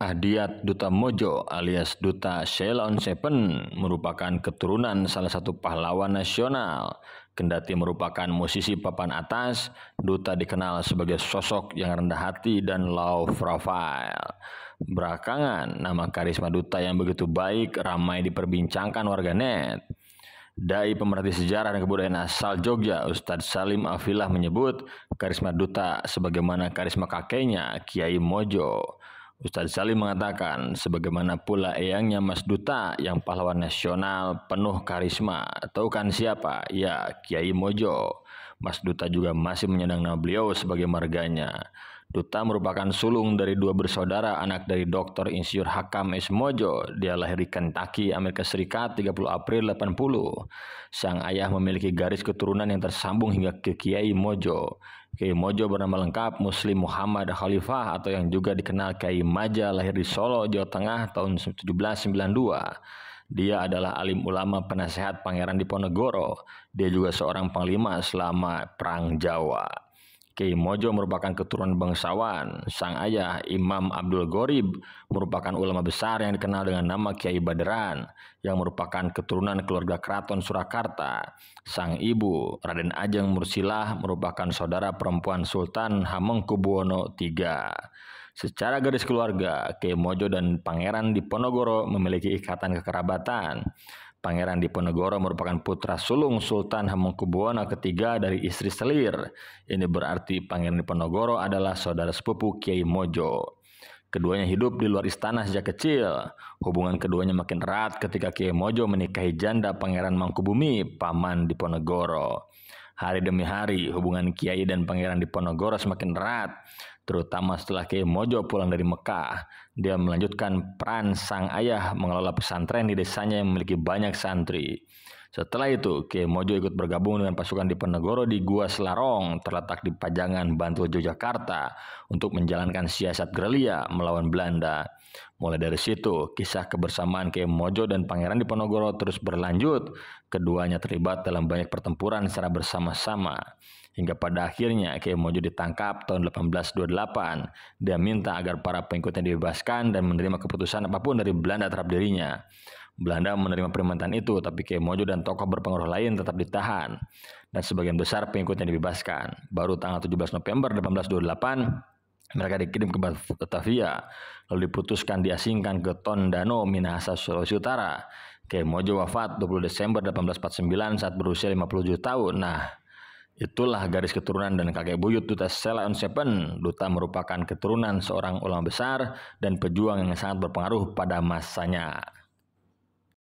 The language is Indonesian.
Adiat Duta Mojo alias Duta on Seven merupakan keturunan salah satu pahlawan nasional. Kendati merupakan musisi papan atas, Duta dikenal sebagai sosok yang rendah hati dan low profile. Berakangan, nama karisma Duta yang begitu baik ramai diperbincangkan warganet. Dai pemerhati sejarah dan kebudayaan asal Jogja, Ustadz Salim Afilah menyebut karisma Duta sebagaimana karisma kakeknya, Kiai Mojo. Ustadz Salim mengatakan, sebagaimana pula eyangnya Mas Duta yang pahlawan nasional penuh karisma. Tahu kan siapa? Ya, Kiai Mojo. Mas Duta juga masih menyandang nama beliau sebagai marganya. Duta merupakan sulung dari dua bersaudara anak dari Dr. Insinyur Hakam S. Mojo. Dia lahir di Kentucky, Amerika Serikat 30 April 80. Sang ayah memiliki garis keturunan yang tersambung hingga ke Kiai Mojo. Kiai Mojo bernama lengkap Muslim Muhammad Khalifah atau yang juga dikenal Kiai Maja lahir di Solo, Jawa Tengah tahun 1792. Dia adalah alim ulama penasehat Pangeran Diponegoro. Dia juga seorang panglima selama Perang Jawa. Kiai Mojo merupakan keturunan bangsawan. Sang ayah, Imam Abdul Gorib, merupakan ulama besar yang dikenal dengan nama Kiai Baderan, yang merupakan keturunan keluarga keraton Surakarta. Sang ibu, Raden Ajeng Mursilah, merupakan saudara perempuan Sultan Hamengkubuwono III. Secara garis keluarga, Kiai Mojo dan Pangeran Diponegoro memiliki ikatan kekerabatan. Pangeran Diponegoro merupakan putra sulung Sultan Hamengkubuwono ketiga dari istri Selir. Ini berarti Pangeran Diponegoro adalah saudara sepupu Kiai Mojo. Keduanya hidup di luar istana sejak kecil. Hubungan keduanya makin erat ketika Kiai Mojo menikahi janda Pangeran Mangkubumi, paman Diponegoro. Hari demi hari, hubungan Kiai dan Pangeran Diponegoro semakin erat, terutama setelah Kiai Mojo pulang dari Mekah. Dia melanjutkan peran sang ayah mengelola pesantren di desanya yang memiliki banyak santri. Setelah itu, Ki Mojo ikut bergabung dengan pasukan Diponegoro di Gua Selarong, terletak di Pajangan, Bantul, Yogyakarta, untuk menjalankan siasat gerilya melawan Belanda. Mulai dari situ, kisah kebersamaan Ki Mojo dan Pangeran Diponegoro terus berlanjut. Keduanya terlibat dalam banyak pertempuran secara bersama-sama. Hingga pada akhirnya Ki Mojo ditangkap tahun 1828. Dia minta agar para pengikutnya dibebaskan dan menerima keputusan apapun dari Belanda terhadap dirinya. Belanda menerima permintaan itu, tapi Kemojo dan tokoh berpengaruh lain tetap ditahan, dan sebagian besar pengikutnya dibebaskan. Baru tanggal 17 November 1828, mereka dikirim ke Batavia, lalu diputuskan diasingkan ke Tondano, Minahasa, Sulawesi Utara. Kemojo wafat 20 Desember 1849 saat berusia 57 tahun. Nah, Itulah garis keturunan dan kakek buyut Duta Sela Seven. Duta merupakan keturunan seorang ulama besar dan pejuang yang sangat berpengaruh pada masanya.